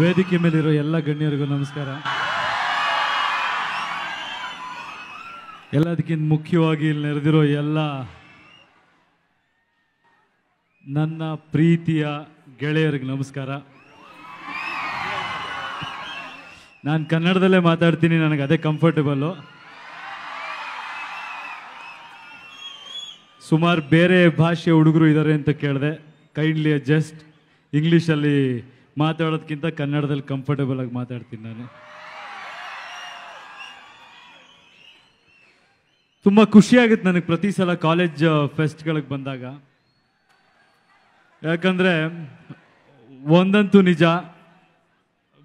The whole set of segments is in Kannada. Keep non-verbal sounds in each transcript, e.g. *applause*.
ವೇದಿಕೆ ಮೇಲಿರೋ ಎಲ್ಲ ಗಣ್ಯರಿಗೂ ನಮಸ್ಕಾರ ಎಲ್ಲದಕ್ಕಿಂತ ಮುಖ್ಯವಾಗಿ ಇಲ್ಲಿ ನೆರೆದಿರೋ ಎಲ್ಲ ನನ್ನ ಪ್ರೀತಿಯ ಗೆಳೆಯರಿಗೆ ನಮಸ್ಕಾರ ನಾನು ಕನ್ನಡದಲ್ಲೇ ಮಾತಾಡ್ತೀನಿ ನನಗೆ ಅದೇ ಕಂಫರ್ಟಬಲ್ಲು ಸುಮಾರು ಬೇರೆ ಭಾಷೆ ಹುಡುಗರು ಇದ್ದಾರೆ ಅಂತ ಕೇಳಿದೆ ಕೈಂಡ್ಲಿ ಜಸ್ಟ್ ಇಂಗ್ಲೀಷಲ್ಲಿ ಮಾತಾಡೋದಕ್ಕಿಂತ ಕನ್ನಡದಲ್ಲಿ ಕಂಫರ್ಟಬಲ್ ಆಗಿ ಮಾತಾಡ್ತೀನಿ ನಾನು ತುಂಬ ಖುಷಿಯಾಗುತ್ತೆ ನನಗೆ ಪ್ರತಿ ಸಲ ಕಾಲೇಜ್ ಫೆಸ್ಟ್ಗಳಿಗೆ ಬಂದಾಗ ಯಾಕಂದರೆ ಒಂದಂತೂ ನಿಜ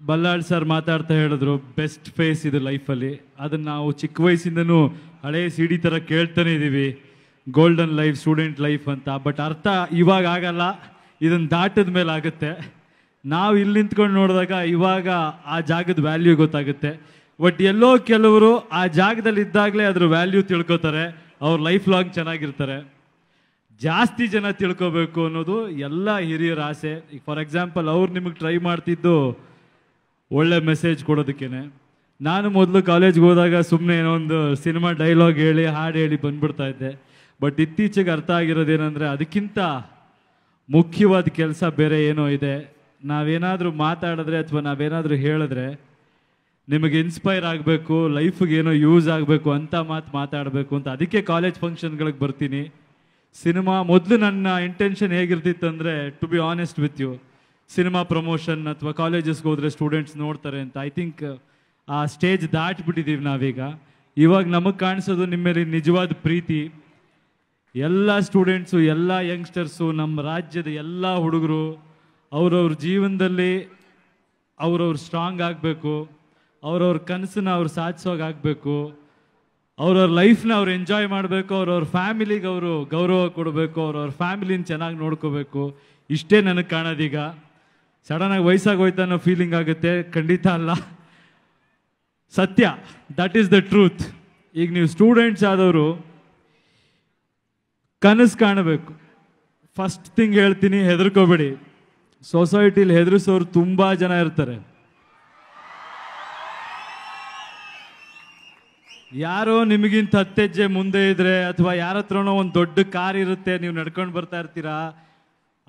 ಬಲ್ಲಾಳ್ ಸರ್ ಮಾತಾಡ್ತಾ ಹೇಳಿದ್ರು ಬೆಸ್ಟ್ ಫೇಸ್ ಇದು ಲೈಫಲ್ಲಿ ಅದನ್ನು ನಾವು ಚಿಕ್ಕ ವಯಸ್ಸಿಂದನೂ ಹಳೆಯ ಸಿಡಿ ಥರ ಕೇಳ್ತಾನೆ ಇದ್ದೀವಿ ಗೋಲ್ಡನ್ ಲೈಫ್ ಸ್ಟೂಡೆಂಟ್ ಲೈಫ್ ಅಂತ ಬಟ್ ಅರ್ಥ ಇವಾಗ ಆಗಲ್ಲ ಇದನ್ನು ದಾಟದ ಮೇಲೆ ಆಗುತ್ತೆ ನಾವು ಇಲ್ಲಿ ನಿಂತ್ಕೊಂಡು ನೋಡಿದಾಗ ಇವಾಗ ಆ ಜಾಗದ ವ್ಯಾಲ್ಯೂ ಗೊತ್ತಾಗುತ್ತೆ ಬಟ್ ಎಲ್ಲೋ ಕೆಲವರು ಆ ಜಾಗದಲ್ಲಿ ಇದ್ದಾಗಲೇ ಅದ್ರ ವ್ಯಾಲ್ಯೂ ತಿಳ್ಕೊತಾರೆ ಅವ್ರ ಲೈಫ್ ಲಾಂಗ್ ಚೆನ್ನಾಗಿರ್ತಾರೆ ಜಾಸ್ತಿ ಜನ ತಿಳ್ಕೊಬೇಕು ಅನ್ನೋದು ಎಲ್ಲ ಹಿರಿಯರ ಆಸೆ ಈಗ ಫಾರ್ ಎಕ್ಸಾಂಪಲ್ ಅವ್ರು ನಿಮಗೆ ಟ್ರೈ ಮಾಡ್ತಿದ್ದು ಒಳ್ಳೆ ಮೆಸೇಜ್ ಕೊಡೋದಕ್ಕೇನೆ ನಾನು ಮೊದಲು ಕಾಲೇಜ್ಗೆ ಹೋದಾಗ ಸುಮ್ಮನೆ ಏನೋ ಒಂದು ಸಿನಿಮಾ ಡೈಲಾಗ್ ಹೇಳಿ ಹಾಡು ಹೇಳಿ ಬಂದ್ಬಿಡ್ತಾ ಇದ್ದೆ ಬಟ್ ಇತ್ತೀಚೆಗೆ ಅರ್ಥ ಆಗಿರೋದೇನೆಂದರೆ ಅದಕ್ಕಿಂತ ಮುಖ್ಯವಾದ ಕೆಲಸ ಬೇರೆ ಏನೋ ಇದೆ ನಾವೇನಾದರೂ ಮಾತಾಡಿದ್ರೆ ಅಥವಾ ನಾವೇನಾದರೂ ಹೇಳಿದ್ರೆ ನಿಮಗೆ ಇನ್ಸ್ಪೈರ್ ಆಗಬೇಕು ಲೈಫ್ಗೆ ಏನೋ ಯೂಸ್ ಆಗಬೇಕು ಅಂತ ಮಾತು ಮಾತಾಡಬೇಕು ಅಂತ ಅದಕ್ಕೆ ಕಾಲೇಜ್ ಫಂಕ್ಷನ್ಗಳಿಗೆ ಬರ್ತೀನಿ ಸಿನಿಮಾ ಮೊದಲು ನನ್ನ ಇಂಟೆನ್ಷನ್ ಹೇಗಿರ್ತಿತ್ತು ಅಂದರೆ to be honest with you cinema promotion ಅಥವಾ ಕಾಲೇಜಸ್ಗೆ ಹೋದರೆ ಸ್ಟೂಡೆಂಟ್ಸ್ ನೋಡ್ತಾರೆ ಅಂತ ಐ ಥಿಂಕ್ ಆ ಸ್ಟೇಜ್ ದಾಟಿಬಿಟ್ಟಿದ್ದೀವಿ ನಾವೀಗ ಇವಾಗ ನಮಗೆ ಕಾಣಿಸೋದು ನಿಮ್ಮ ಮೇಲೆ ನಿಜವಾದ ಪ್ರೀತಿ ಎಲ್ಲ ಸ್ಟೂಡೆಂಟ್ಸು ಎಲ್ಲ ಯಂಗ್ಸ್ಟರ್ಸು ನಮ್ಮ ರಾಜ್ಯದ ಎಲ್ಲ ಹುಡುಗರು ಅವರವ್ರ ಜೀವನದಲ್ಲಿ ಅವ್ರವ್ರು ಸ್ಟ್ರಾಂಗ್ ಆಗಬೇಕು ಅವ್ರವ್ರ ಕನಸನ್ನ ಅವ್ರು ಸಾಧಿಸೋಕೆ ಆಗಬೇಕು ಅವ್ರವ್ರ ಲೈಫ್ನ ಅವ್ರು ಎಂಜಾಯ್ ಮಾಡಬೇಕು ಅವ್ರವ್ರ ಫ್ಯಾಮಿಲಿಗೆ ಅವರು ಗೌರವ ಕೊಡಬೇಕು ಅವ್ರವ್ರ ಫ್ಯಾಮಿಲಿನ ಚೆನ್ನಾಗಿ ನೋಡ್ಕೋಬೇಕು ಇಷ್ಟೇ ನನಗೆ ಕಾಣೋದೀಗ ಸಡನ್ನಾಗಿ ವಯಸ್ಸಾಗಿ ಹೋಯ್ತಾ ಅನ್ನೋ ಫೀಲಿಂಗ್ ಆಗುತ್ತೆ ಖಂಡಿತ ಅಲ್ಲ ಸತ್ಯ ದಟ್ ಈಸ್ ದ ಟ್ರೂತ್ ಈಗ ನೀವು ಸ್ಟೂಡೆಂಟ್ಸ್ ಆದವರು ಕನಸು ಕಾಣಬೇಕು ಫಸ್ಟ್ ಥಿಂಗ್ ಹೇಳ್ತೀನಿ ಹೆದರ್ಕೋಬೇಡಿ ಸೊಸೈಟಿಲಿ ಹೆದರಿಸೋರು ತುಂಬ ಜನ ಇರ್ತಾರೆ ಯಾರೋ ನಿಮಗಿಂತ ಹತ್ತೆಜ್ಜೆ ಮುಂದೆ ಇದ್ರೆ ಅಥವಾ ಯಾರ ಹತ್ರನೋ ಒಂದು ದೊಡ್ಡ ಕಾರ್ ಇರುತ್ತೆ ನೀವು ನಡ್ಕೊಂಡು ಬರ್ತಾ ಇರ್ತೀರಾ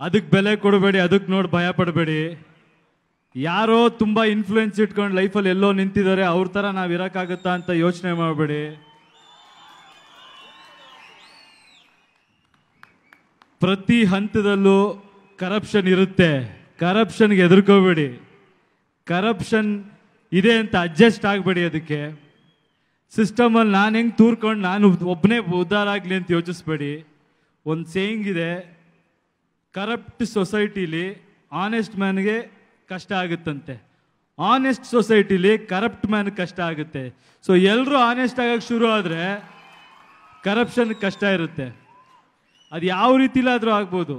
ಅದಕ್ಕೆ ಬೆಲೆ ಕೊಡಬೇಡಿ ಅದಕ್ಕೆ ನೋಡಿ ಭಯ ಪಡಬೇಡಿ ಯಾರೋ ತುಂಬ ಇನ್ಫ್ಲುಯೆನ್ಸ್ ಇಟ್ಕೊಂಡು ಲೈಫಲ್ಲಿ ಎಲ್ಲೋ ನಿಂತಿದ್ದಾರೆ ಅವ್ರ ಥರ ನಾವು ಇರೋಕ್ಕಾಗುತ್ತಾ ಅಂತ ಯೋಚನೆ ಮಾಡಬೇಡಿ ಪ್ರತಿ ಹಂತದಲ್ಲೂ ಕರಪ್ಷನ್ ಇರುತ್ತೆ ಕರಪ್ಷನ್ಗೆ ಎದುರ್ಕೋಬೇಡಿ ಕರಪ್ಷನ್ ಇದೆ ಅಂತ ಅಡ್ಜಸ್ಟ್ ಆಗಬೇಡಿ ಅದಕ್ಕೆ ಸಿಸ್ಟಮಲ್ಲಿ ನಾನು ಹೆಂಗೆ ತೂರ್ಕೊಂಡು ನಾನು ಒಬ್ಬನೇ ಉದ್ಧಾರ ಆಗಲಿ ಅಂತ ಯೋಚಿಸ್ಬೇಡಿ ಒಂದು ಸೇಯಿಂಗ್ ಇದೆ ಕರಪ್ಟ್ ಸೊಸೈಟಿಲಿ ಆನೆಸ್ಟ್ ಮ್ಯಾನ್ಗೆ ಕಷ್ಟ ಆಗುತ್ತಂತೆ ಆನೆಸ್ಟ್ ಸೊಸೈಟಿಲಿ ಕರಪ್ಟ್ ಮ್ಯಾನ್ ಕಷ್ಟ ಆಗುತ್ತೆ ಸೊ ಎಲ್ಲರೂ ಆನೆಸ್ಟ್ ಆಗೋಕ್ಕೆ ಶುರು ಆದರೆ ಕರಪ್ಷನ್ ಕಷ್ಟ ಇರುತ್ತೆ ಅದು ಯಾವ ರೀತಿಲಾದರೂ ಆಗ್ಬೋದು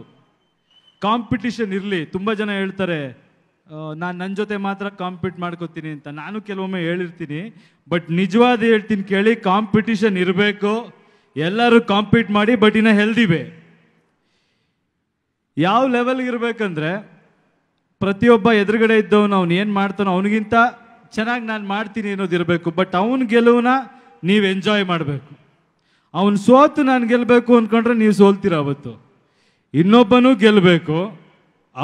ಕಾಂಪಿಟಿಷನ್ ಇರಲಿ ತುಂಬ ಜನ ಹೇಳ್ತಾರೆ ನಾನು ನನ್ನ ಜೊತೆ ಮಾತ್ರ ಕಾಂಪೀಟ್ ಮಾಡ್ಕೋತೀನಿ ಅಂತ ನಾನು ಕೆಲವೊಮ್ಮೆ ಹೇಳಿರ್ತೀನಿ ಬಟ್ ನಿಜವಾದ ಹೇಳ್ತೀನಿ ಕೇಳಿ ಕಾಂಪಿಟಿಷನ್ ಇರಬೇಕು ಎಲ್ಲರೂ ಕಾಂಪೀಟ್ ಮಾಡಿ ಬಟ್ ಇನ್ನ ಹೆಲ್ದಿ ಯಾವ ಲೆವೆಲ್ಗೆ ಇರಬೇಕಂದ್ರೆ ಪ್ರತಿಯೊಬ್ಬ ಎದುರುಗಡೆ ಇದ್ದವನು ಅವ್ನು ಏನು ಮಾಡ್ತಾನೋ ಅವನಿಗಿಂತ ಚೆನ್ನಾಗಿ ನಾನು ಮಾಡ್ತೀನಿ ಅನ್ನೋದು ಇರಬೇಕು ಬಟ್ ಅವನ ಗೆಲುವನ್ನ ನೀವು ಎಂಜಾಯ್ ಮಾಡಬೇಕು ಅವನು ಸೋತು ನಾನು ಗೆಲ್ಲಬೇಕು ಅಂದ್ಕೊಂಡ್ರೆ ನೀವು ಸೋಲ್ತೀರ ಅವತ್ತು ಇನ್ನೊಬ್ಬನೂ ಗೆಲ್ಲಬೇಕು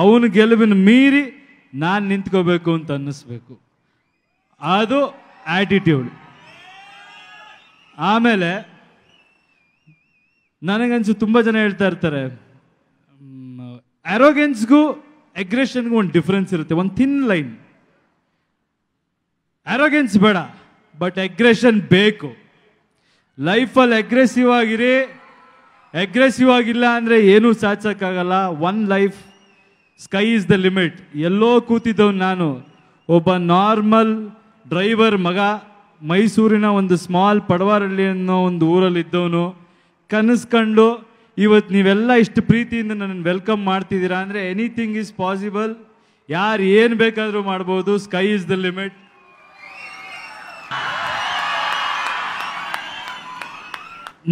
ಅವನು ಗೆಲುವಿನ ಮೀರಿ ನಾನು ನಿಂತ್ಕೋಬೇಕು ಅಂತ ಅನ್ನಿಸ್ಬೇಕು ಅದು ಆ್ಯಟಿಟ್ಯೂಡ್ ಆಮೇಲೆ ನನಗನ್ಸು ತುಂಬ ಜನ ಹೇಳ್ತಾ ಇರ್ತಾರೆ ಆರೋಗೆನ್ಸ್ಗೂ ಎಗ್ರೆಷನ್ಗೂ ಒಂದು ಡಿಫ್ರೆನ್ಸ್ ಇರುತ್ತೆ ಒಂದು ಥಿನ್ ಲೈನ್ ಆರೋಗೆನ್ಸ್ ಬೇಡ ಬಟ್ ಎಗ್ರೆಷನ್ ಬೇಕು ಲೈಫಲ್ಲಿ ಅಗ್ರೆಸಿವ್ ಆಗಿರಿ ಅಗ್ರೆಸಿವ್ ಆಗಿಲ್ಲ ಅಂದರೆ ಏನೂ ಸಾಧಿಸೋಕ್ಕಾಗಲ್ಲ one life sky is the limit ಎಲ್ಲೋ ಕೂತಿದ್ದವ್ ನಾನು ಒಬ್ಬ ನಾರ್ಮಲ್ ಡ್ರೈವರ್ ಮಗ ಮೈಸೂರಿನ ಒಂದು ಸ್ಮಾಲ್ ಪಡವಾರಳ್ಳಿ ಅನ್ನೋ ಒಂದು ಊರಲ್ಲಿ ಇದ್ದವನು ಕನಸ್ಕೊಂಡು ಇವತ್ತು ನೀವೆಲ್ಲ ಇಷ್ಟು ಪ್ರೀತಿಯಿಂದ ನನ್ನನ್ನು ವೆಲ್ಕಮ್ ಮಾಡ್ತಿದ್ದೀರಾ ಅಂದರೆ ಎನಿಥಿಂಗ್ ಈಸ್ ಪಾಸಿಬಲ್ ಯಾರು ಏನು ಬೇಕಾದರೂ ಮಾಡ್ಬೋದು ಸ್ಕೈ ಇಸ್ ದ ಲಿಮಿಟ್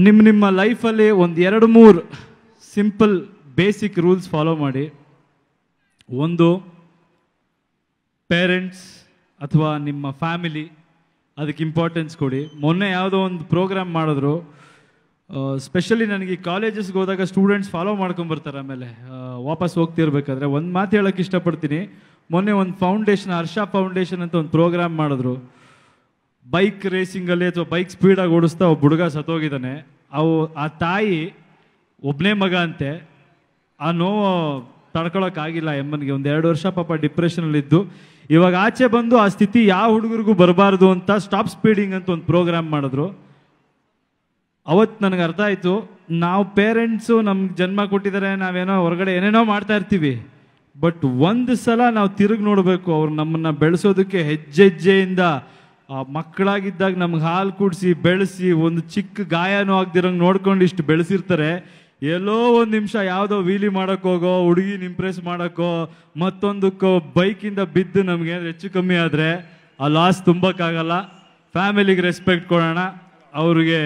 ನಿಮ್ಮ ನಿಮ್ಮ ಲೈಫಲ್ಲಿ ಒಂದು ಎರಡು ಮೂರು ಸಿಂಪಲ್ ಬೇಸಿಕ್ ರೂಲ್ಸ್ ಫಾಲೋ ಮಾಡಿ ಒಂದು ಪೇರೆಂಟ್ಸ್ ಅಥವಾ ನಿಮ್ಮ ಫ್ಯಾಮಿಲಿ ಅದಕ್ಕೆ ಇಂಪಾರ್ಟೆನ್ಸ್ ಕೊಡಿ ಮೊನ್ನೆ ಯಾವುದೋ ಒಂದು ಪ್ರೋಗ್ರಾಮ್ ಮಾಡಿದ್ರು ಸ್ಪೆಷಲಿ ನನಗೆ ಕಾಲೇಜಸ್ಗೆ ಹೋದಾಗ ಸ್ಟೂಡೆಂಟ್ಸ್ ಫಾಲೋ ಮಾಡ್ಕೊಂಬರ್ತಾರೆ ಆಮೇಲೆ ವಾಪಸ್ ಹೋಗ್ತಿರ್ಬೇಕಾದ್ರೆ ಒಂದು ಮಾತು ಹೇಳೋಕ್ಕೆ ಇಷ್ಟಪಡ್ತೀನಿ ಮೊನ್ನೆ ಒಂದು ಫೌಂಡೇಶನ್ ಹರ್ಷ ಫೌಂಡೇಶನ್ ಅಂತ ಒಂದು ಪ್ರೋಗ್ರಾಮ್ ಮಾಡಿದ್ರು ಬೈಕ್ ರೇಸಿಂಗಲ್ಲಿ ಅಥವಾ ಬೈಕ್ ಸ್ಪೀಡಾಗಿ ಓಡಿಸ್ತಾ ಒಬ್ಬ ಹುಡುಗ ಸತ್ತೋಗಿದ್ದಾನೆ ಅವು ಆ ತಾಯಿ ಒಬ್ಬನೇ ಮಗ ಅಂತೆ ಆ ನೋವು ತಡ್ಕೊಳಕ್ಕಾಗಿಲ್ಲ ಎಮ್ಮನಿಗೆ ಒಂದು ಎರಡು ವರ್ಷ ಪಾಪ ಡಿಪ್ರೆಷನಲ್ಲಿದ್ದು ಇವಾಗ ಆಚೆ ಬಂದು ಆ ಸ್ಥಿತಿ ಯಾವ ಹುಡುಗರಿಗೂ ಬರಬಾರ್ದು ಅಂತ ಸ್ಟಾಪ್ ಸ್ಪೀಡಿಂಗ್ ಅಂತ ಒಂದು ಪ್ರೋಗ್ರಾಮ್ ಮಾಡಿದ್ರು ಅವತ್ತು ನನಗೆ ಅರ್ಥ ಆಯಿತು ನಾವು ಪೇರೆಂಟ್ಸು ನಮ್ಗೆ ಜನ್ಮ ಕೊಟ್ಟಿದ್ದಾರೆ ನಾವೇನೋ ಹೊರಗಡೆ ಏನೇನೋ ಮಾಡ್ತಾ ಇರ್ತೀವಿ ಬಟ್ ಒಂದು ಸಲ ನಾವು ತಿರುಗಿ ನೋಡಬೇಕು ಅವ್ರು ನಮ್ಮನ್ನು ಬೆಳೆಸೋದಕ್ಕೆ ಹೆಜ್ಜೆ ಹೆಜ್ಜೆಯಿಂದ ಮಕ್ಕಳಾಗಿದ್ದಾಗ ನಮ್ಗೆ ಹಾಲು ಕುಡಿಸಿ ಬೆಳೆಸಿ ಒಂದು ಚಿಕ್ಕ ಗಾಯನೂ ಆಗ್ದಿರಂಗೆ ನೋಡ್ಕೊಂಡು ಇಷ್ಟು ಬೆಳೆಸಿರ್ತಾರೆ ಎಲ್ಲೋ ಒಂದು ನಿಮಿಷ ಯಾವುದೋ ವೀಲಿ ಮಾಡೋಕ್ಕೋಗೋ ಹುಡುಗಿನ ಇಂಪ್ರೆಸ್ ಮಾಡೋಕ್ಕೋ ಮತ್ತೊಂದಕ್ಕೋ ಬೈಕಿಂದ ಬಿದ್ದು ನಮಗೆ ಹೆಚ್ಚು ಕಮ್ಮಿ ಆದರೆ ಆ ಲಾಸ್ ತುಂಬಕ್ಕಾಗಲ್ಲ ಫ್ಯಾಮಿಲಿಗೆ ರೆಸ್ಪೆಕ್ಟ್ ಕೊಡೋಣ ಅವ್ರಿಗೆ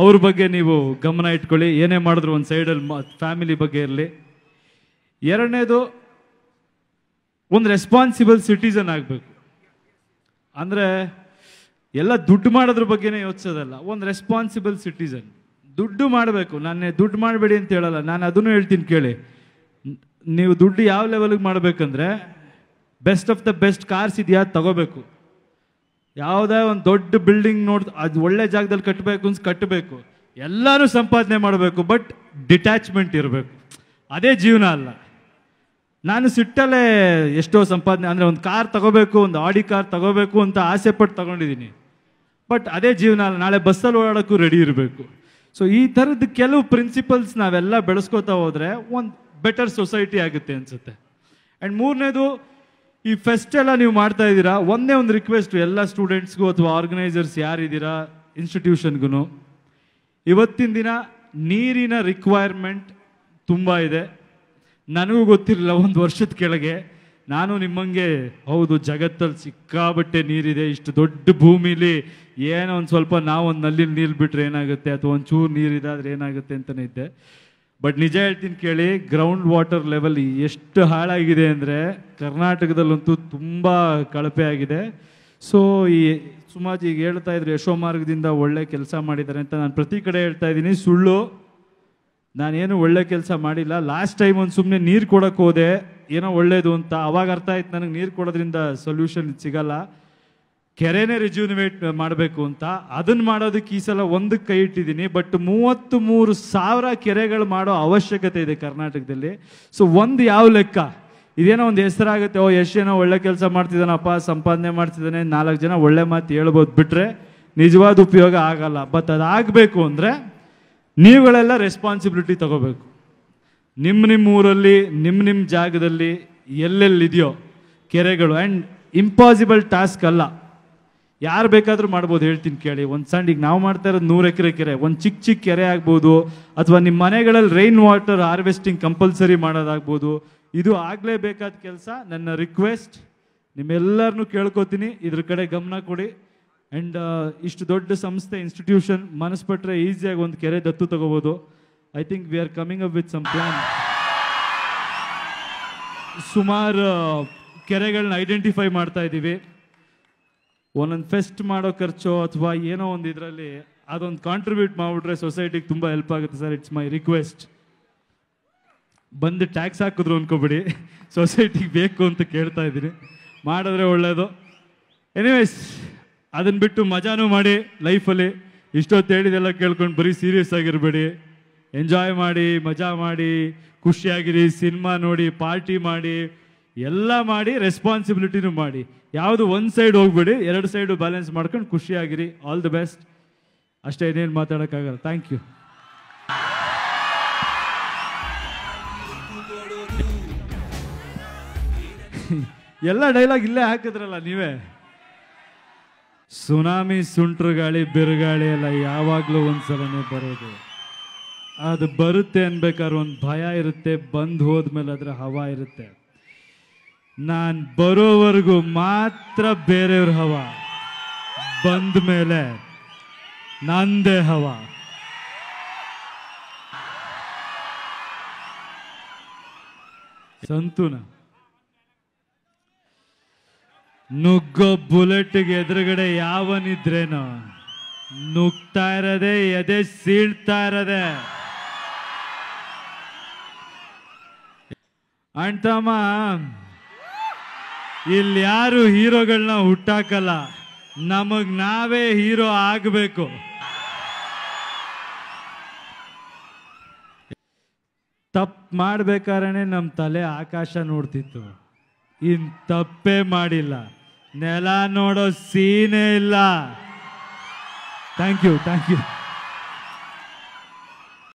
ಅವ್ರ ಬಗ್ಗೆ ನೀವು ಗಮನ ಇಟ್ಕೊಳ್ಳಿ ಏನೇ ಮಾಡಿದ್ರು ಒಂದು ಸೈಡಲ್ಲಿ ಫ್ಯಾಮಿಲಿ ಬಗ್ಗೆ ಇರಲಿ ಎರಡನೇದು ಒಂದು ರೆಸ್ಪಾನ್ಸಿಬಲ್ ಸಿಟಿಸನ್ ಆಗಬೇಕು ಅಂದರೆ ಎಲ್ಲ ದುಡ್ಡು ಮಾಡೋದ್ರ ಬಗ್ಗೆನೇ ಯೋಚಿಸೋದಲ್ಲ ಒಂದು ರೆಸ್ಪಾನ್ಸಿಬಲ್ ಸಿಟಿಸನ್ ದುಡ್ಡು ಮಾಡಬೇಕು ನಾನೇ ದುಡ್ಡು ಮಾಡಬೇಡಿ ಅಂತ ಹೇಳಲ್ಲ ನಾನು ಅದನ್ನು ಹೇಳ್ತೀನಿ ಕೇಳಿ ನೀವು ದುಡ್ಡು ಯಾವ ಲೆವೆಲ್ಗೆ ಮಾಡಬೇಕಂದ್ರೆ best of the best cars ಇದೆಯಾ ತಗೋಬೇಕು ಯಾವುದೇ ಒಂದು ದೊಡ್ಡ ಬಿಲ್ಡಿಂಗ್ ನೋಡ್ ಅದು ಒಳ್ಳೆ ಜಾಗದಲ್ಲಿ ಕಟ್ಟಬೇಕು ಅನ್ಸ್ ಕಟ್ಟಬೇಕು ಎಲ್ಲರೂ ಸಂಪಾದನೆ ಮಾಡಬೇಕು ಬಟ್ ಡಿಟ್ಯಾಚ್ಮೆಂಟ್ ಇರಬೇಕು ಅದೇ ಜೀವನ ಅಲ್ಲ ನಾನು ಸಿಟ್ಟಲ್ಲೇ ಎಷ್ಟೋ ಸಂಪಾದನೆ ಅಂದರೆ ಒಂದು ಕಾರ್ ತಗೋಬೇಕು ಒಂದು ಆಡಿ ಕಾರ್ ತಗೋಬೇಕು ಅಂತ ಆಸೆ ಪಟ್ಟು ತಗೊಂಡಿದ್ದೀನಿ ಬಟ್ ಅದೇ ಜೀವನ ಅಲ್ಲ ನಾಳೆ ಬಸ್ಸಲ್ಲಿ ಓಡಾಡೋಕ್ಕೂ ರೆಡಿ ಇರಬೇಕು ಸೊ ಈ ಥರದ್ದು ಕೆಲವು ಪ್ರಿನ್ಸಿಪಲ್ಸ್ ನಾವೆಲ್ಲ ಬೆಳೆಸ್ಕೋತಾ ಹೋದರೆ ಒಂದು ಬೆಟರ್ ಸೊಸೈಟಿ ಆಗುತ್ತೆ ಅನಿಸುತ್ತೆ ಆ್ಯಂಡ್ ಮೂರನೇದು ಈ ಫೆಸ್ಟ್ ಎಲ್ಲ ನೀವು ಮಾಡ್ತಾ ಇದ್ದೀರಾ ಒಂದೇ ಒಂದು ರಿಕ್ವೆಸ್ಟು ಎಲ್ಲ ಸ್ಟೂಡೆಂಟ್ಸ್ಗೂ ಅಥವಾ ಆರ್ಗನೈಸರ್ಸ್ ಯಾರಿದ್ದೀರಾ ಇನ್ಸ್ಟಿಟ್ಯೂಷನ್ಗೂ ಇವತ್ತಿನ ದಿನ ನೀರಿನ ರಿಕ್ವೈರ್ಮೆಂಟ್ ತುಂಬ ಇದೆ ನನಗೂ ಗೊತ್ತಿರಲಿಲ್ಲ ಒಂದು ವರ್ಷದ ಕೆಳಗೆ ನಾನು ನಿಮ್ಮಂಗೆ ಹೌದು ಜಗತ್ತಲ್ಲಿ ಸಿಕ್ಕಾಬಟ್ಟೆ ನೀರಿದೆ ಇಷ್ಟು ದೊಡ್ಡ ಭೂಮಿಲಿ ಏನೋ ಒಂದು ಸ್ವಲ್ಪ ನಾವೊಂದು ನಲ್ಲಿ ನೀರು ಬಿಟ್ಟರೆ ಏನಾಗುತ್ತೆ ಅಥವಾ ಒಂದು ಚೂರು ಆದರೆ ಏನಾಗುತ್ತೆ ಅಂತಲೇ ಇದ್ದೆ ಬಟ್ ನಿಜ ಹೇಳ್ತೀನಿ ಕೇಳಿ ಗ್ರೌಂಡ್ ವಾಟರ್ ಲೆವೆಲ್ ಎಷ್ಟು ಹಾಳಾಗಿದೆ ಅಂದರೆ ಕರ್ನಾಟಕದಲ್ಲಂತೂ ತುಂಬ ಕಳಪೆ ಆಗಿದೆ ಸೊ ಈ ಸುಮಾಜಿ ಈಗ ಹೇಳ್ತಾ ಇದ್ರು ಯಶೋ ಮಾರ್ಗದಿಂದ ಒಳ್ಳೆ ಕೆಲಸ ಮಾಡಿದ್ದಾರೆ ಅಂತ ನಾನು ಪ್ರತಿ ಕಡೆ ಹೇಳ್ತಾ ಇದ್ದೀನಿ ಸುಳ್ಳು ನಾನೇನು ಒಳ್ಳೆ ಕೆಲಸ ಮಾಡಿಲ್ಲ ಲಾಸ್ಟ್ ಟೈಮ್ ಒಂದು ಸುಮ್ಮನೆ ನೀರು ಕೊಡೋಕ್ಕೆ ಹೋದೆ ಏನೋ ಒಳ್ಳೇದು ಅಂತ ಅವಾಗ ಅರ್ಥ ಆಯ್ತು ನನಗೆ ನೀರು ಕೊಡೋದ್ರಿಂದ ಸೊಲ್ಯೂಷನ್ ಸಿಗಲ್ಲ ಕೆರೆನೇ ರಿಜ್ಯೂನಿವೇಟ್ ಮಾಡಬೇಕು ಅಂತ ಅದನ್ನು ಮಾಡೋದಕ್ಕೆ ಈ ಸಲ ಒಂದಕ್ಕೆ ಕೈ ಇಟ್ಟಿದ್ದೀನಿ ಬಟ್ ಮೂವತ್ತು ಮೂರು ಸಾವಿರ ಕೆರೆಗಳು ಮಾಡೋ ಅವಶ್ಯಕತೆ ಇದೆ ಕರ್ನಾಟಕದಲ್ಲಿ ಸೊ ಒಂದು ಯಾವ ಲೆಕ್ಕ ಇದೇನೋ ಒಂದು ಹೆಸರಾಗುತ್ತೆ ಓ ಏನೋ ಒಳ್ಳೆ ಕೆಲಸ ಮಾಡ್ತಿದ್ದಾನಪ್ಪ ಸಂಪಾದನೆ ಮಾಡ್ತಿದ್ದಾನೆ ನಾಲ್ಕು ಜನ ಒಳ್ಳೆ ಮಾತು ಹೇಳ್ಬೋದು ಬಿಟ್ಟರೆ ನಿಜವಾದ ಉಪಯೋಗ ಆಗಲ್ಲ ಬಟ್ ಅದಾಗಬೇಕು ಅಂದರೆ ನೀವುಗಳೆಲ್ಲ ರೆಸ್ಪಾನ್ಸಿಬಿಲಿಟಿ ತಗೋಬೇಕು ನಿಮ್ಮ ನಿಮ್ಮ ಊರಲ್ಲಿ ನಿಮ್ಮ ನಿಮ್ಮ ಜಾಗದಲ್ಲಿ ಎಲ್ಲೆಲ್ಲಿದೆಯೋ ಕೆರೆಗಳು ಆ್ಯಂಡ್ ಇಂಪಾಸಿಬಲ್ ಟಾಸ್ಕ್ ಅಲ್ಲ ಯಾರು ಬೇಕಾದರೂ ಮಾಡ್ಬೋದು ಹೇಳ್ತೀನಿ ಕೇಳಿ ಒಂದು ಸಣ್ಣ ಈಗ ನಾವು ಮಾಡ್ತಾ ಇರೋದು ನೂರು ಎಕರೆ ಕೆರೆ ಒಂದು ಚಿಕ್ಕ ಚಿಕ್ಕ ಕೆರೆ ಆಗ್ಬೋದು ಅಥವಾ ನಿಮ್ಮ ಮನೆಗಳಲ್ಲಿ ರೈನ್ ವಾಟರ್ ಹಾರ್ವೆಸ್ಟಿಂಗ್ ಕಂಪಲ್ಸರಿ ಮಾಡೋದಾಗ್ಬೋದು ಇದು ಆಗಲೇಬೇಕಾದ ಕೆಲಸ ನನ್ನ ರಿಕ್ವೆಸ್ಟ್ ನಿಮ್ಮೆಲ್ಲರನ್ನೂ ಕೇಳ್ಕೊತೀನಿ ಇದ್ರ ಕಡೆ ಗಮನ ಕೊಡಿ ಆ್ಯಂಡ್ uh, ಇಷ್ಟು ದೊಡ್ಡ ಸಂಸ್ಥೆ ಇನ್ಸ್ಟಿಟ್ಯೂಷನ್ ಮನಸ್ಸು ಈಸಿಯಾಗಿ ಒಂದು ಕೆರೆ ದತ್ತು ತಗೋಬೋದು I think we are coming up with some plan ಸುಮಾರು ಕೆರೆಗಳನ್ನ ಐಡೆಂಟಿಫೈ ಮಾಡ್ತಾ ಇದ್ದೀವಿ ಒಂದೊಂದು ಫೆಸ್ಟ್ ಮಾಡೋ ಖರ್ಚು ಅಥವಾ ಏನೋ ಒಂದು ಇದರಲ್ಲಿ ಅದೊಂದು ಕಾಂಟ್ರಿಬ್ಯೂಟ್ ಮಾಡಿಬಿಟ್ರೆ ಸೊಸೈಟಿಗೆ ತುಂಬ ಹೆಲ್ಪ್ ಆಗುತ್ತೆ ಸರ್ ಇಟ್ಸ್ ಮೈ ರಿಕ್ವೆಸ್ಟ್ ಬಂದು ಟ್ಯಾಕ್ಸ್ ಹಾಕಿದ್ರು ಅಂದ್ಕೊಬಿಡಿ ಸೊಸೈಟಿಗೆ *laughs* ಬೇಕು ಅಂತ ಕೇಳ್ತಾ ಇದ್ದೀನಿ ಮಾಡಿದ್ರೆ ಒಳ್ಳೆಯದು ಎನಿವೇಸ್ ಅದನ್ನ ಬಿಟ್ಟು ಮಜಾನು ಮಾಡಿ ಲೈಫಲ್ಲಿ ಇಷ್ಟೊತ್ತು ಹೇಳಿದೆಲ್ಲ ಕೇಳ್ಕೊಂಡು ಬರೀ ಸೀರಿಯಸ್ ಆಗಿರಬೇಡಿ ಎಂಜಾಯ್ ಮಾಡಿ ಮಜಾ ಮಾಡಿ ಖುಷಿಯಾಗಿರಿ ಸಿನಿಮಾ ನೋಡಿ ಪಾರ್ಟಿ ಮಾಡಿ ಎಲ್ಲ ಮಾಡಿ ರೆಸ್ಪಾನ್ಸಿಬಿಲಿಟಿನೂ ಮಾಡಿ ಯಾವುದು ಒಂದು ಸೈಡ್ ಹೋಗ್ಬೇಡಿ ಎರಡು ಸೈಡು ಬ್ಯಾಲೆನ್ಸ್ ಮಾಡ್ಕೊಂಡು ಖುಷಿಯಾಗಿರಿ ಆಲ್ ದ ಬೆಸ್ಟ್ ಅಷ್ಟೇ ಇನ್ನೇನು ಮಾತಾಡೋಕ್ಕಾಗಲ್ಲ ಥ್ಯಾಂಕ್ ಯು *laughs* ಎಲ್ಲ ಡೈಲಾಗ್ ಇಲ್ಲೇ ಹಾಕಿದ್ರಲ್ಲ ನೀವೇ ಸುನಾಮಿ ಸುಂಟ್ರ ಗಾಳಿ ಬಿರುಗಾಳಿ ಎಲ್ಲ ಯಾವಾಗಲೂ ಒಂದ್ಸಲನೇ ಬರೋದು ಅದು ಬರುತ್ತೆ ಅನ್ಬೇಕಾದ್ರೆ ಒಂದು ಭಯ ಇರುತ್ತೆ ಬಂದು ಹೋದ್ಮೇಲೆ ಅದರ ಹವ ಇರುತ್ತೆ ನಾನು ಬರೋವರೆಗೂ ಮಾತ್ರ ಬೇರೆಯವ್ರ ಹವ ಬಂದ ಮೇಲೆ ನಂದೇ ಹವ ಸಂತುನಾ ನುಗ್ಗೋ ಬುಲೆಟ್ಗೆ ಎದುರುಗಡೆ ಯಾವನಿದ್ರೇನೋ ನುಗ್ತಾ ಇರದೆ ಎದೆ ಸೀಳ್ತಾ ಇರದೆ ಅಣ್ತಮ್ಮ ಇಲ್ಲಿ ಯಾರು ಹೀರೋಗಳನ್ನ ಹುಟ್ಟಾಕಲ್ಲ ನಮಗ್ ನಾವೇ ಹೀರೋ ಆಗಬೇಕು ತಪ್ಪು ಮಾಡ್ಬೇಕಾರೇ ನಮ್ಮ ತಲೆ ಆಕಾಶ ನೋಡ್ತಿತ್ತು ಇನ್ ತಪ್ಪೇ ಮಾಡಿಲ್ಲ ನೆಲ ನೋಡೋ ಸೀನೇ ಇಲ್ಲ ಥ್ಯಾಂಕ್ ಯು ಥ್ಯಾಂಕ್ ಯು